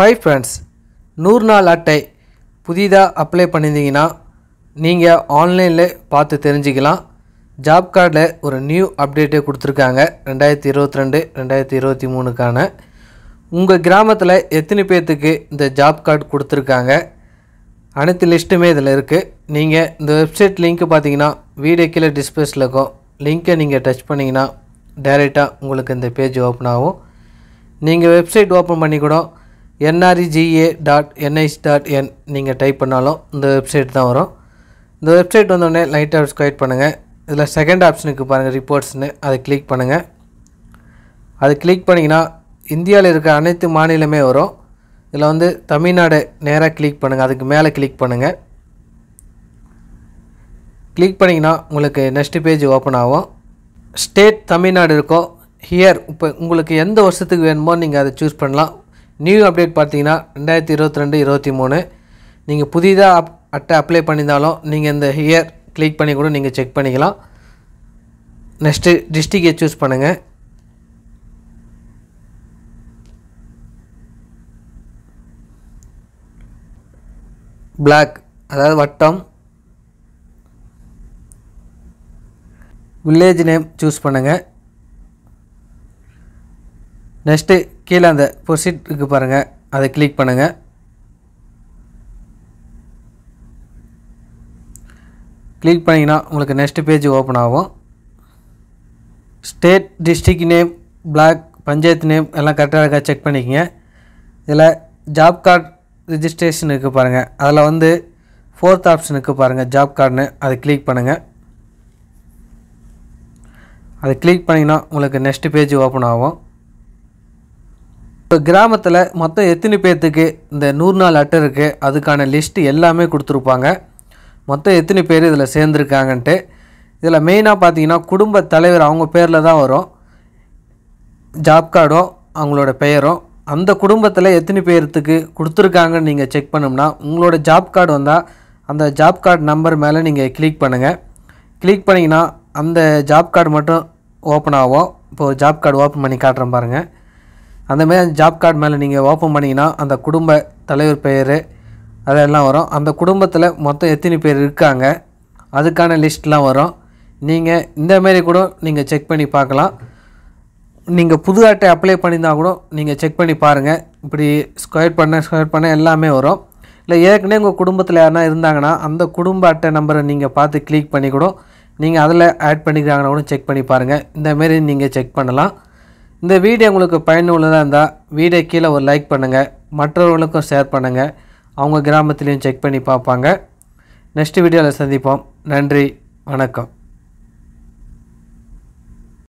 hi friends நூறு நாள் அட்டை புதிதாக அப்ளை பண்ணியிருந்தீங்கன்னா நீங்கள் ஆன்லைனில் பார்த்து தெரிஞ்சுக்கலாம் ஜாப் கார்டில் ஒரு நியூ அப்டேட்டே கொடுத்துருக்காங்க ரெண்டாயிரத்தி இருபத்தி ரெண்டு ரெண்டாயிரத்தி இருபத்தி மூணுக்கான உங்கள் கிராமத்தில் எத்தனை பேர்த்துக்கு இந்த ஜாப் கார்டு கொடுத்துருக்காங்க அனைத்து லிஸ்ட்டுமே இதில் இருக்குது நீங்கள் இந்த வெப்சைட் லிங்க் பார்த்தீங்கன்னா வீடியோ கீழே டிஸ்பிளேஸில் இருக்கும் லிங்க்கை நீங்கள் டச் பண்ணிங்கன்னா டைரெக்டாக உங்களுக்கு இந்த பேஜ் ஓப்பன் ஆகும் நீங்கள் வெப்சைட் ஓப்பன் பண்ணி கூட NREGA dot NIC dot in நீங்கள் டைப் பண்ணாலும் இந்த வெப்சைட் தான் வரும் இந்த வெப்சைட் வந்தோடனே லைட்டாக ஸ்கொயர் பண்ணுங்கள் இதில் செகண்ட் ஆப்ஷனுக்கு பாருங்கள் ரிப்போர்ட்ஸ்னு அதை கிளிக் பண்ணுங்கள் அது கிளிக் பண்ணிங்கன்னா இந்தியாவில் இருக்க அனைத்து மாநிலமே வரும் இதில் வந்து தமிழ்நாடு நேராக கிளிக் பண்ணுங்கள் அதுக்கு மேலே கிளிக் பண்ணுங்கள் கிளிக் பண்ணிங்கன்னா உங்களுக்கு நெக்ஸ்ட் பேஜ் ஓப்பன் ஆகும் ஸ்டேட் தமிழ்நாடு இருக்கோ ஹியர் இப்போ உங்களுக்கு எந்த வருஷத்துக்கு வேணுமோ நீங்கள் அதை சூஸ் பண்ணலாம் நியூ அப்டேட் பார்த்தீங்கன்னா ரெண்டாயிரத்தி இருபத்தி ரெண்டு இருபத்தி மூணு நீங்கள் புதிதாக அப் அட்டை அப்ளை பண்ணியிருந்தாலும் நீங்கள் இந்த ஹியர் கிளிக் பண்ணி கூட நீங்கள் செக் பண்ணிக்கலாம் நெக்ஸ்ட்டு டிஸ்ட்ரிக்டை சூஸ் பண்ணுங்கள் பிளாக் அதாவது வட்டம் வில்லேஜ் நேம் சூஸ் பண்ணுங்கள் நெக்ஸ்ட்டு கீழே அந்த பொசிட் இருக்குது பாருங்கள் அதை கிளிக் பண்ணுங்கள் கிளிக் பண்ணிங்கன்னா உங்களுக்கு நெக்ஸ்ட் பேஜ் ஓப்பன் ஆகும் state district name block panchayat name எல்லாம் கரெக்டாக இருக்கா செக் பண்ணிக்கோங்க இதில் ஜாப் கார்டு ரிஜிஸ்ட்ரேஷன் இருக்குது பாருங்கள் அதில் வந்து ஃபோர்த் ஆப்ஷன் இருக்குது பாருங்கள் ஜாப் கார்டுன்னு அதை கிளிக் பண்ணுங்கள் அதை கிளிக் பண்ணிங்கன்னா உங்களுக்கு நெக்ஸ்ட் பேஜ் ஓப்பன் ஆகும் இப்போ கிராமத்தில் மொத்தம் எத்தனை பேர்த்துக்கு இந்த நூறு நாள் அட்டை இருக்குது அதுக்கான லிஸ்ட்டு எல்லாமே கொடுத்துருப்பாங்க மொத்தம் எத்தனை பேர் இதில் சேர்ந்துருக்காங்கன்ட்டு இதில் மெயினாக பார்த்தீங்கன்னா குடும்ப தலைவர் அவங்க பேரில் தான் வரும் ஜாப் கார்டும் அவங்களோட பெயரும் அந்த குடும்பத்தில் எத்தனை பேர்த்துக்கு கொடுத்துருக்காங்கன்னு நீங்கள் செக் பண்ணோம்னா உங்களோட ஜாப் கார்டு வந்தால் அந்த ஜாப் கார்டு நம்பர் மேலே நீங்கள் கிளிக் பண்ணுங்கள் கிளிக் பண்ணிங்கன்னா அந்த ஜாப் கார்டு மட்டும் ஓப்பன் ஆகும் இப்போது ஜாப் கார்டு ஓப்பன் பண்ணி காட்டுறேன் பாருங்கள் மாதிரி அந்த ஜாப் கார்டு மேலே நீங்கள் ஓப்பன் பண்ணிங்கன்னா அந்த குடும்ப தலைவர் பெயர் அதெல்லாம் வரும் அந்த குடும்பத்தில் மொத்தம் எத்தனை பேர் இருக்காங்க அதுக்கான லிஸ்ட்லாம் வரும் நீங்கள் இந்தமாரி கூட நீங்கள் செக் பண்ணி பார்க்கலாம் நீங்கள் புது அட்டை அப்ளை பண்ணியிருந்தா கூட நீங்கள் செக் பண்ணி பாருங்கள் இப்படி ஸ்கொயர் பண்ண ஸ்கொயர் பண்ண எல்லாமே வரும் இல்லை ஏற்கனவே உங்கள் குடும்பத்தில் யாருனா இருந்தாங்கன்னா அந்த குடும்ப அட்டை நம்பரை நீங்கள் பார்த்து கிளிக் பண்ணி கூட நீங்கள் அதில் ஆட் பண்ணிக்கிறாங்கன்னா கூட செக் பண்ணி பாருங்கள் இந்தமாரி நீங்கள் செக் பண்ணலாம் இந்த வீடியோ உங்களுக்கு பயனுள்ளதாக இருந்தால் வீடியோ கீழே ஒரு லைக் பண்ணுங்கள் மற்றவர்களுக்கும் ஷேர் பண்ணுங்கள் அவங்க கிராமத்துலேயும் செக் பண்ணி பார்ப்பாங்க நெக்ஸ்ட் வீடியோவில் சந்திப்போம் நன்றி வணக்கம்